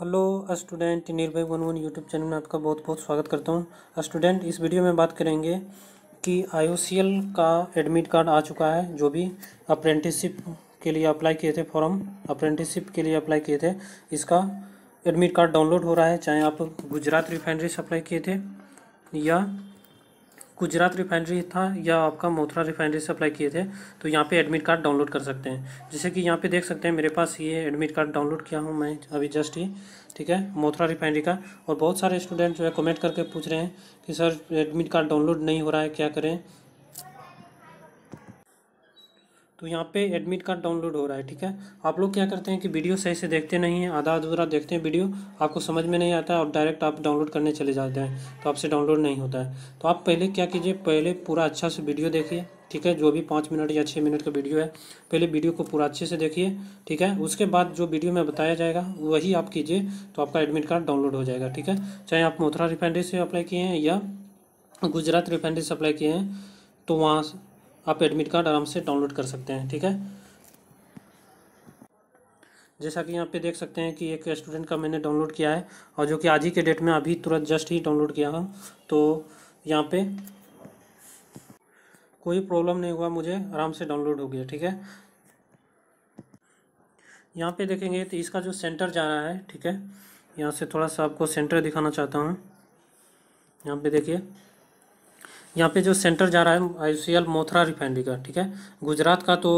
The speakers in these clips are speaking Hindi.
hello student Nirbhay one one YouTube channel में आपका बहुत बहुत स्वागत करता हूँ स्टूडेंट इस वीडियो में बात करेंगे कि आई का एडमिट कार्ड आ चुका है जो भी अप्रेंटिसशिप के लिए अप्लाई किए थे फॉर्म अप्रेंटिसशिप के लिए अप्लाई किए थे इसका एडमिट कार्ड डाउनलोड हो रहा है चाहे आप गुजरात रिफाइनरी से अप्लाई किए थे या गुजरात रिफाइनरी था या आपका मोथरा रिफाइनरी से अप्लाई किए थे तो यहाँ पे एडमिट कार्ड डाउनलोड कर सकते हैं जैसे कि यहाँ पे देख सकते हैं मेरे पास ये एडमिट कार्ड डाउनलोड किया हूँ मैं अभी जस्ट ही ठीक है मोथरा रिफाइनरी का और बहुत सारे स्टूडेंट जो है कमेंट करके पूछ रहे हैं कि सर एडमिट कार्ड डाउनलोड नहीं हो रहा है क्या करें तो यहाँ पे एडमिट कार्ड डाउनलोड हो रहा है ठीक है आप लोग क्या करते हैं कि वीडियो सही से देखते नहीं हैं आधा अधूरा देखते हैं वीडियो आपको समझ में नहीं आता है और डायरेक्ट आप डाउनलोड करने चले जाते हैं तो आपसे डाउनलोड नहीं होता है तो आप पहले क्या कीजिए पहले पूरा अच्छा से वीडियो देखिए ठीक है जो भी पाँच मिनट या छः मिनट का वीडियो है पहले वीडियो को पूरा अच्छे से देखिए ठीक है उसके बाद जो वीडियो में बताया जाएगा वही आप कीजिए तो आपका एडमिट कार्ड डाउनलोड हो जाएगा ठीक है चाहे आप मोथरा रिफाइनरी से अप्लाई किए हैं या गुजरात रिफाइनरी से अप्लाई किए हैं तो वहाँ आप एडमिट कार्ड आराम से डाउनलोड कर सकते हैं ठीक है जैसा कि यहाँ पे देख सकते हैं कि एक स्टूडेंट का मैंने डाउनलोड किया है और जो कि आज ही के डेट में अभी तुरंत जस्ट ही डाउनलोड किया है तो यहाँ पे कोई प्रॉब्लम नहीं हुआ मुझे आराम से डाउनलोड हो गया ठीक है यहाँ पे देखेंगे तो इसका जो सेंटर जा रहा है ठीक है यहाँ से थोड़ा सा आपको सेंटर दिखाना चाहता हूँ यहाँ पे देखिए यहाँ पे जो सेंटर जा रहा है आई मोथरा रिफाइनरी का ठीक है गुजरात का तो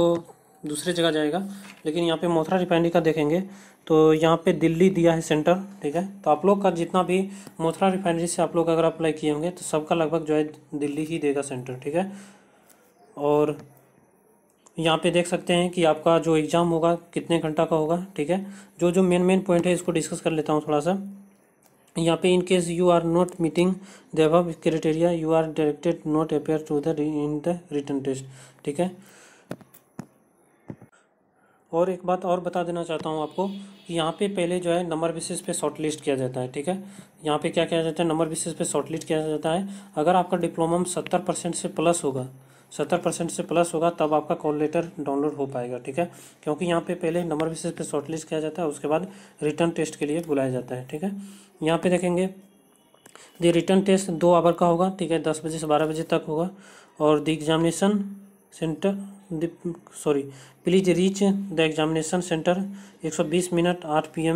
दूसरे जगह जाएगा लेकिन यहाँ पे मोथरा रिफाइनरी का देखेंगे तो यहाँ पे दिल्ली दिया है सेंटर ठीक है तो आप लोग का जितना भी मोथरा रिफाइनरी से आप लोग अगर अप्लाई किए होंगे तो सबका लगभग जो है दिल्ली ही देगा सेंटर ठीक है और यहाँ पे देख सकते हैं कि आपका जो एग्ज़ाम होगा कितने घंटा का होगा ठीक है जो जो मेन मेन पॉइंट है इसको डिस्कस कर लेता हूँ थोड़ा सा यहाँ पे in case you are not meeting the above criteria you are directed not appear to the in the written test ठीक है और एक बात और बता देना चाहता हूँ आपको कि यहाँ पे पहले जो है नंबर बेसिस पे शॉर्ट लिस्ट किया जाता है ठीक है यहाँ पे क्या किया जाता है नंबर बेसिस पे शॉर्ट लिस्ट किया जाता है अगर आपका डिप्लोमा सत्तर परसेंट से प्लस होगा सत्तर परसेंट से प्लस होगा तब आपका कॉल लेटर डाउनलोड हो पाएगा ठीक है क्योंकि यहाँ पे पहले नंबर बेसिस पे शॉर्टलिस्ट किया जाता है उसके बाद रिटर्न टेस्ट के लिए बुलाया जाता है ठीक है यहाँ पे देखेंगे दी रिटर्न टेस्ट दो आवर का होगा ठीक है दस बजे से बारह बजे तक होगा और the examination centre sorry please reach the examination centre एक मिनट आठ पी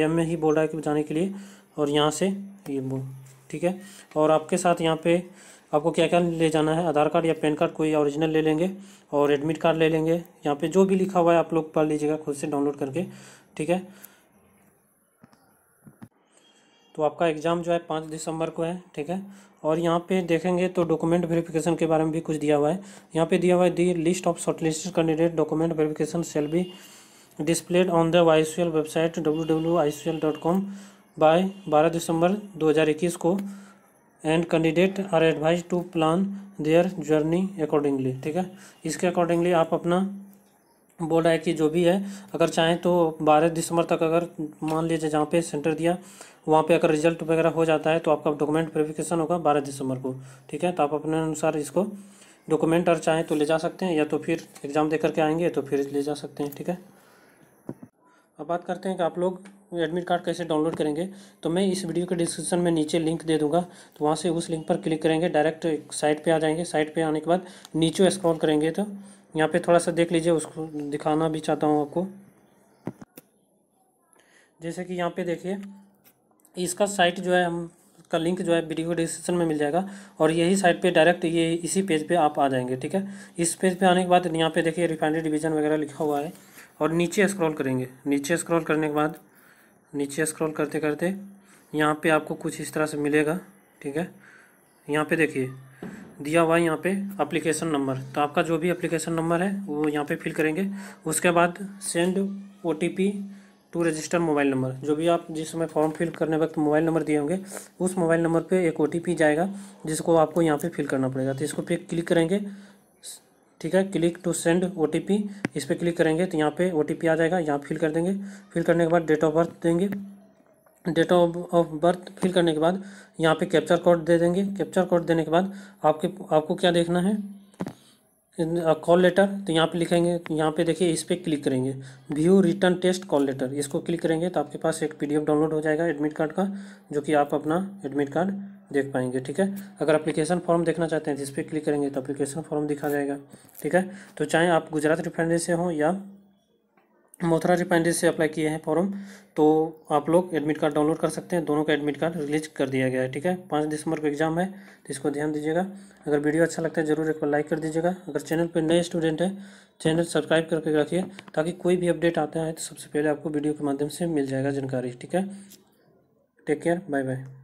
एम में ही बोल रहा है कि जाने के लिए और यहाँ से ये ठीक है और आपके साथ यहाँ पे आपको क्या क्या ले जाना है आधार कार्ड या पैन कार्ड कोई ओरिजिनल ले लेंगे और एडमिट कार्ड ले लेंगे यहाँ पे जो भी लिखा हुआ है आप लोग पढ़ लीजिएगा खुद से डाउनलोड करके ठीक है तो आपका एग्ज़ाम जो है पाँच दिसंबर को है ठीक है और यहाँ पे देखेंगे तो डॉक्यूमेंट वेरिफिकेशन के बारे में भी कुछ दिया हुआ है यहाँ पे दिया हुआ है the list of shortlisted candidate document verification shall be displayed on the वाई website W W I C L dot com by बारह दिसंबर दो हज़ार इक्कीस को and candidate are advise to plan their journey accordingly ठीक है इसके अकॉर्डिंगली आप अपना बोल रहा है कि जो भी है अगर चाहें तो बारह दिसंबर तक अगर मान लीजिए जहाँ पे सेंटर दिया वहाँ पे अगर रिजल्ट वगैरह हो जाता है तो आपका डॉक्यूमेंट वेरिफिकेशन होगा बारह दिसंबर को ठीक है तो आप अपने अनुसार इसको डॉक्यूमेंट और चाहें तो ले जा सकते हैं या तो फिर एग्ज़ाम दे करके आएंगे तो फिर ले जा सकते हैं ठीक है अब बात करते हैं कि आप लोग एडमिट कार्ड कैसे डाउनलोड करेंगे तो मैं इस वीडियो के डिस्क्रिप्शन में नीचे लिंक दे दूंगा तो वहाँ से उस लिंक पर क्लिक करेंगे डायरेक्ट साइट पे आ जाएंगे साइट पे आने के बाद नीचे स्क्रॉल करेंगे तो यहाँ पे थोड़ा सा देख लीजिए उसको दिखाना भी चाहता हूँ आपको जैसे कि यहाँ पर देखिए इसका साइट जो है हम का लिंक जो है वीडियो डिस्क्रिप्शन में मिल जाएगा और यही साइट पे डायरेक्ट ये इसी पेज पे आप आ जाएंगे ठीक है इस पेज पे आने के बाद यहाँ पे देखिए रिफाइनरी डिवीज़न वगैरह लिखा हुआ है और नीचे स्क्रॉल करेंगे नीचे स्क्रॉल करने के बाद नीचे स्क्रॉल करते करते यहाँ पे आपको कुछ इस तरह से मिलेगा ठीक है यहाँ पे देखिए दिया हुआ है यहाँ पे अप्लीकेशन नंबर तो आपका जो भी अप्लीकेशन नंबर है वो यहाँ पे फिल करेंगे उसके बाद send O to register mobile number जो भी आप जिस समय फॉर्म फिल करने वक्त मोबाइल नंबर दिए होंगे उस मोबाइल नंबर पे एक ओ जाएगा जिसको आपको यहाँ पे फिल करना पड़ेगा तो इसको पे क्लिक करेंगे ठीक है क्लिक टू सेंड ओ इस पर क्लिक करेंगे तो यहाँ पे ओ आ जाएगा यहाँ फिल कर देंगे फिल करने के बाद डेट ऑफ बर्थ देंगे date of of birth fill करने के बाद यहाँ पे कैप्चर कोड दे देंगे कैप्चर कोड देने के बाद आपके आपको क्या देखना है कॉल लेटर तो यहाँ पे लिखेंगे यहाँ पे देखिए इस पर क्लिक करेंगे view written test call letter इसको क्लिक करेंगे तो आपके पास एक पीडीएफ डाउनलोड हो जाएगा एडमिट कार्ड का जो कि आप अपना एडमिट कार्ड देख पाएंगे ठीक है अगर अप्लीकेशन फॉर्म देखना चाहते हैं तो इस पर क्लिक करेंगे तो अप्लीकेशन फॉर्म दिखा जाएगा ठीक है तो चाहे आप गुजरात रिफाइनरी से हों या मोथरा रिफाइनरी से अप्लाई किए हैं फॉर्म तो आप लोग एडमिट कार्ड डाउनलोड कर सकते हैं दोनों का एडमिट कार्ड रिलीज कर दिया गया है ठीक है पाँच दिसंबर को एग्जाम है तो इसको ध्यान दीजिएगा अगर वीडियो अच्छा लगता है जरूर एक बार लाइक कर दीजिएगा अगर चैनल पर नए स्टूडेंट हैं चैनल सब्सक्राइब करके रखिए ताकि कोई भी अपडेट आता है तो सबसे पहले आपको वीडियो के माध्यम से मिल जाएगा जानकारी ठीक है टेक केयर बाय बाय